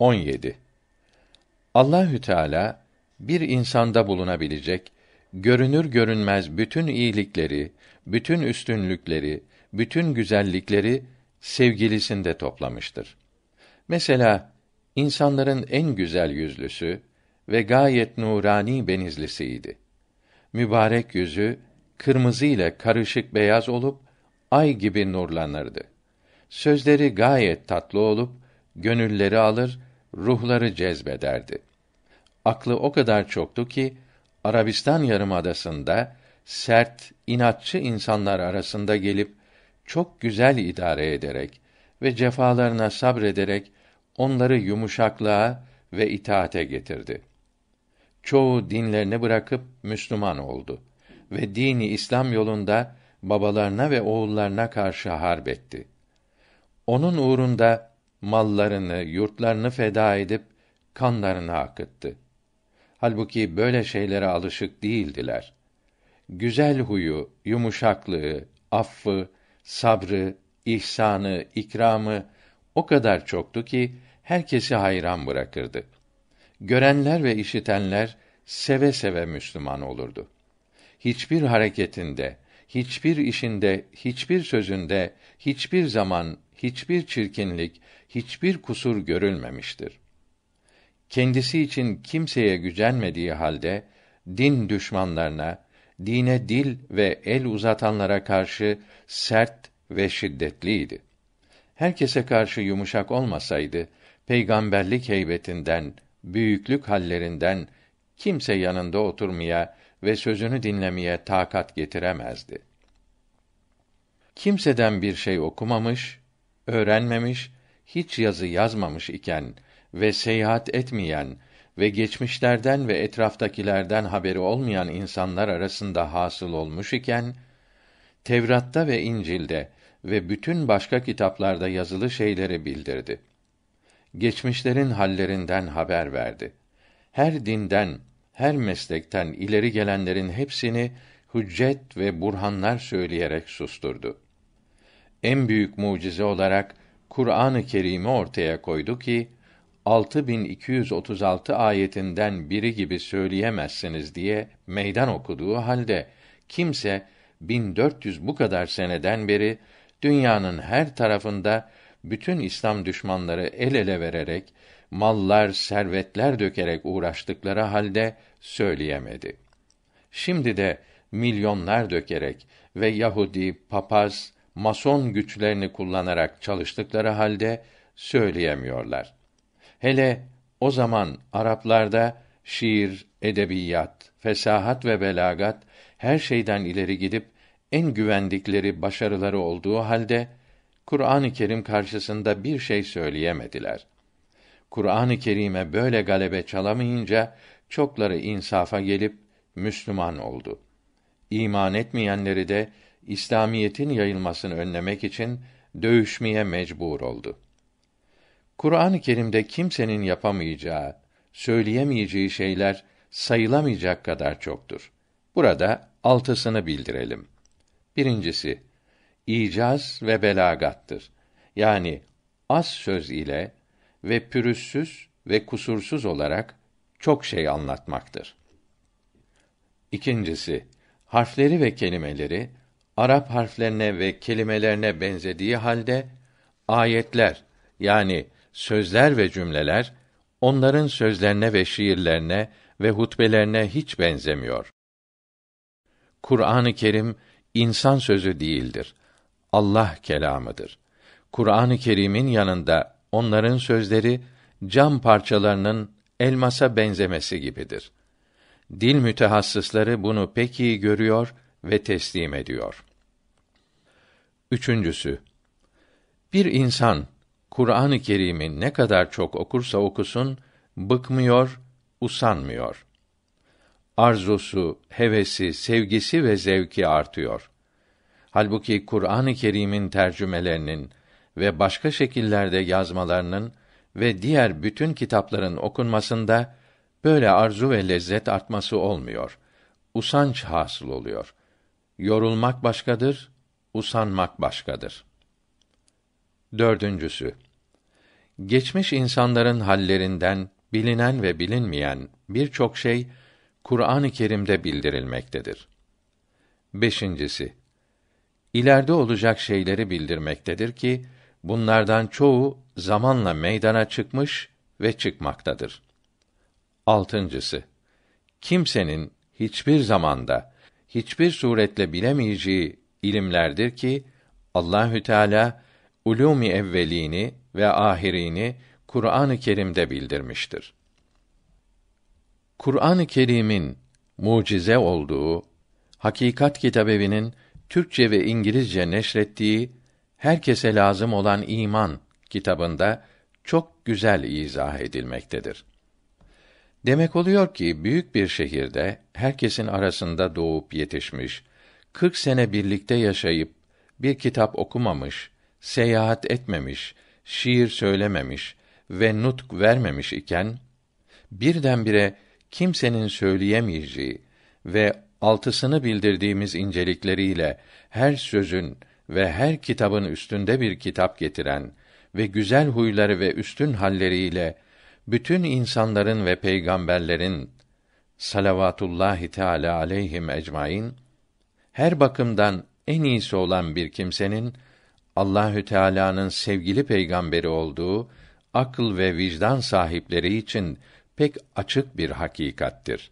17. Allahü Teala bir insanda bulunabilecek görünür görünmez bütün iyilikleri, bütün üstünlükleri, bütün güzellikleri sevgilisinde toplamıştır. Mesela insanların en güzel yüzlüsü ve gayet nurani benizlisiydi. Mübarek yüzü kırmızı ile karışık beyaz olup ay gibi nurlanırdı. Sözleri gayet tatlı olup gönülleri alır ruhları cezbederdi. Aklı o kadar çoktu ki Arabistan yarımadasında sert, inatçı insanlar arasında gelip çok güzel idare ederek ve cefalarına sabrederek onları yumuşaklığa ve itaate getirdi. Çoğu dinlerini bırakıp Müslüman oldu ve dini İslam yolunda babalarına ve oğullarına karşı harp etti. Onun uğrunda mallarını, yurtlarını feda edip kanlarını akıttı. Halbuki böyle şeylere alışık değildiler. Güzel huyu, yumuşaklığı, affı, sabrı, ihsanı, ikramı o kadar çoktu ki herkesi hayran bırakırdı. Görenler ve işitenler seve seve Müslüman olurdu. Hiçbir hareketinde, hiçbir işinde, hiçbir sözünde, hiçbir zaman, hiçbir çirkinlik, hiçbir kusur görülmemiştir. Kendisi için kimseye gücenmediği halde, din düşmanlarına, dine dil ve el uzatanlara karşı sert ve şiddetliydi. Herkese karşı yumuşak olmasaydı, peygamberlik heybetinden, büyüklük hallerinden kimse yanında oturmaya, ve sözünü dinlemeye takat getiremezdi. Kimseden bir şey okumamış, öğrenmemiş, hiç yazı yazmamış iken ve seyahat etmeyen ve geçmişlerden ve etraftakilerden haberi olmayan insanlar arasında hasıl olmuş iken, Tevrat'ta ve İncil'de ve bütün başka kitaplarda yazılı şeyleri bildirdi. Geçmişlerin hallerinden haber verdi. Her dinden, her meslekten ileri gelenlerin hepsini hüccet ve burhanlar söyleyerek susturdu. En büyük mucize olarak Kur'an-ı Kerim'i ortaya koydu ki 6236 ayetinden biri gibi söyleyemezsiniz diye meydan okuduğu halde kimse 1400 bu kadar seneden beri dünyanın her tarafında bütün İslam düşmanları el ele vererek mallar, servetler dökerek uğraştıkları halde söyleyemedi. Şimdi de milyonlar dökerek ve Yahudi, papaz, mason güçlerini kullanarak çalıştıkları halde söyleyemiyorlar. Hele o zaman Araplarda şiir, edebiyat, fesahat ve belagat her şeyden ileri gidip en güvendikleri başarıları olduğu halde Kur'an-ı Kerim karşısında bir şey söyleyemediler. Kur'an-ı Kerim'e böyle galebe çalamayınca çokları insafa gelip Müslüman oldu. İman etmeyenleri de İslamiyetin yayılmasını önlemek için dövüşmeye mecbur oldu. Kur'an-ı Kerim'de kimsenin yapamayacağı, söyleyemeyeceği şeyler sayılamayacak kadar çoktur. Burada altısını bildirelim. Birincisi, icaz ve belagattır. Yani az söz ile ve pürüzsüz ve kusursuz olarak çok şey anlatmaktır. İkincisi, harfleri ve kelimeleri Arap harflerine ve kelimelerine benzediği halde ayetler yani sözler ve cümleler onların sözlerine ve şiirlerine ve hutbelerine hiç benzemiyor. Kur'an-ı Kerim insan sözü değildir. Allah kelamıdır. Kur'an-ı Kerim'in yanında Onların sözleri cam parçalarının elmasa benzemesi gibidir. Dil mütehassısları bunu pek iyi görüyor ve teslim ediyor. Üçüncüsü, bir insan Kur'an-ı Kerim'i ne kadar çok okursa okusun, bıkmıyor, usanmıyor. Arzusu, hevesi, sevgisi ve zevki artıyor. Halbuki Kur'an-ı Kerim'in tercümelerinin ve başka şekillerde yazmalarının ve diğer bütün kitapların okunmasında böyle arzu ve lezzet artması olmuyor. Usanç hasıl oluyor. Yorulmak başkadır, usanmak başkadır. Dördüncüsü Geçmiş insanların hallerinden bilinen ve bilinmeyen birçok şey Kur'an-ı Kerim'de bildirilmektedir. Beşincisi, ileride olacak şeyleri bildirmektedir ki Bunlardan çoğu zamanla meydana çıkmış ve çıkmaktadır. Altıncısı, kimsenin hiçbir zamanda, hiçbir suretle bilemeyeceği ilimlerdir ki Allahü Teala ulûmi evvelini ve ahirini Kur'an-ı Kerim'de bildirmiştir. Kur'an-ı Kerim'in mucize olduğu, Hakikat Kitabevi'nin Türkçe ve İngilizce neşrettiği herkese lazım olan iman kitabında çok güzel izah edilmektedir. Demek oluyor ki büyük bir şehirde herkesin arasında doğup yetişmiş, 40 sene birlikte yaşayıp bir kitap okumamış, seyahat etmemiş, şiir söylememiş ve nutk vermemiş iken birdenbire kimsenin söyleyemeyeceği ve altısını bildirdiğimiz incelikleriyle her sözün, ve her kitabın üstünde bir kitap getiren ve güzel huyları ve üstün halleriyle bütün insanların ve peygamberlerin salavatullahi teala aleyhim ecmaîn her bakımdan en iyisi olan bir kimsenin Allahü Teala'nın sevgili peygamberi olduğu akıl ve vicdan sahipleri için pek açık bir hakikattir.